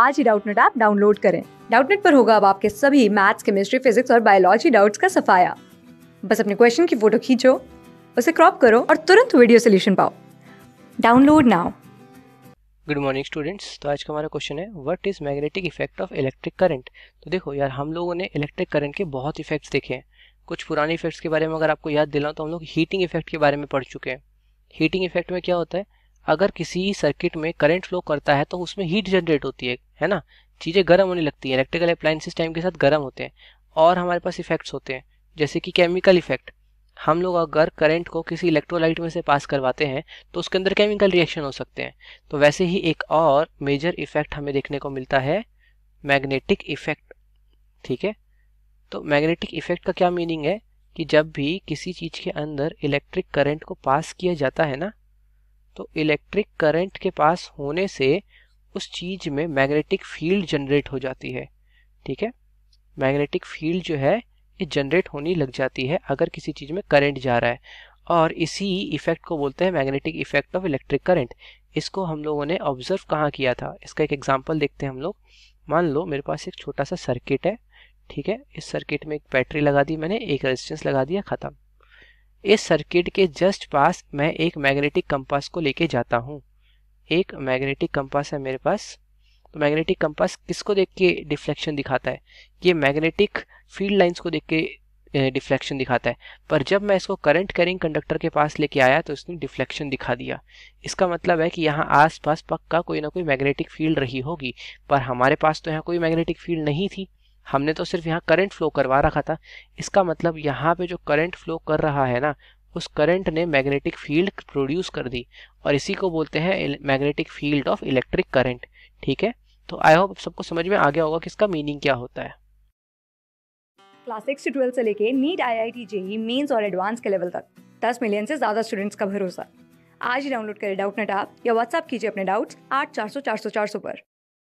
आज ही Doubtnut app download करें डाउटनेट पर होगा अब आपके सभी मैथ्स केमिस्ट्री फिजिक्स और बायोलॉजी डाउट्स का सफाया बस अपने क्वेश्चन की फोटो खींचो उसे क्रॉप करो और तुरंत वीडियो सोल्यूशन पाओ download now good morning students तो आज का हमारा क्वेश्चन है what is magnetic effect of electric current तो देखो यार हम लोगों ने इलेक्ट्रिक करंट के बहुत इफेक्ट्स देखे हैं कुछ पुराने इफेक्ट्स के बारे में अगर आपको याद दिलाऊं तो हम लोग हीटिंग इफेक्ट के बारे में पढ़ चुके हैं हीटिंग इफेक्ट में क्या होता है अगर किसी सर्किट में करंट फ्लो करता है तो उसमें हीट जनरेट होती है है ना चीज़ें गर्म होने लगती हैं इलेक्ट्रिकल अप्लाइंसिस टाइम के साथ गर्म होते हैं और हमारे पास इफ़ेक्ट्स होते हैं जैसे कि केमिकल इफ़ेक्ट हम लोग अगर करंट को किसी इलेक्ट्रोलाइट में से पास करवाते हैं तो उसके अंदर केमिकल रिएक्शन हो सकते हैं तो वैसे ही एक और मेजर इफ़ेक्ट हमें देखने को मिलता है मैग्नेटिक इफ़ेक्ट ठीक है तो मैग्नेटिक इफ़ेक्ट का क्या मीनिंग है कि जब भी किसी चीज़ के अंदर इलेक्ट्रिक करंट को पास किया जाता है ना तो इलेक्ट्रिक करंट के पास होने से उस चीज़ में मैग्नेटिक फील्ड जनरेट हो जाती है ठीक है मैग्नेटिक फील्ड जो है ये जनरेट होने लग जाती है अगर किसी चीज़ में करंट जा रहा है और इसी इफ़ेक्ट को बोलते हैं magnetic effect of electric current इसको हम लोगों ने ऑब्ज़र्व कहाँ किया था इसका एक एग्जाम्पल देखते हैं हम लोग मान लो मेरे पास एक छोटा सा सर्किट है ठीक है इस सर्किट में एक बैटरी लगा दी मैंने एक रेजिस्टेंस लगा दिया ख़त्म इस सर्किट के जस्ट पास मैं एक मैग्नेटिक कंपास को लेके जाता हूँ एक मैग्नेटिक कंपास है मेरे पास तो मैग्नेटिक कंपास किसको देख के डिफ्लेक्शन दिखाता है ये मैग्नेटिक फील्ड लाइंस को देख के डिफ्लेक्शन दिखाता है पर जब मैं इसको करंट कैरिंग कंडक्टर के पास लेके आया तो इसने डिफ्लेक्शन दिखा दिया इसका मतलब है कि यहाँ आसपास पक्का कोई ना कोई मैग्नेटिक फील्ड रही होगी पर हमारे पास तो यहाँ कोई मैग्नेटिक फील्ड नहीं थी हमने तो सिर्फ यहाँ करंट फ्लो करवा रखा था इसका मतलब यहाँ पे जो करंट फ्लो कर रहा है ना उस करंट ने मैग्नेटिक फील्ड प्रोड्यूस कर दी और इसी को बोलते हैं magnetic field of electric current ठीक है तो आई होप सबको समझ में आ गया होगा कि इसका मीनिंग क्या होता है क्लास सिक्स से ट्वेल्थ से लेके NEET I I T JEE mains और एडवांस के लेवल तक दस मिलियन से ज्यादा स्टूडेंट्स का भरोसा आज ही डाउनलोड करें डाउट नेट आप या व्हाट्सअप कीजिए अपने डाउट्स आठ चार सौ चार सौ चार सौ पर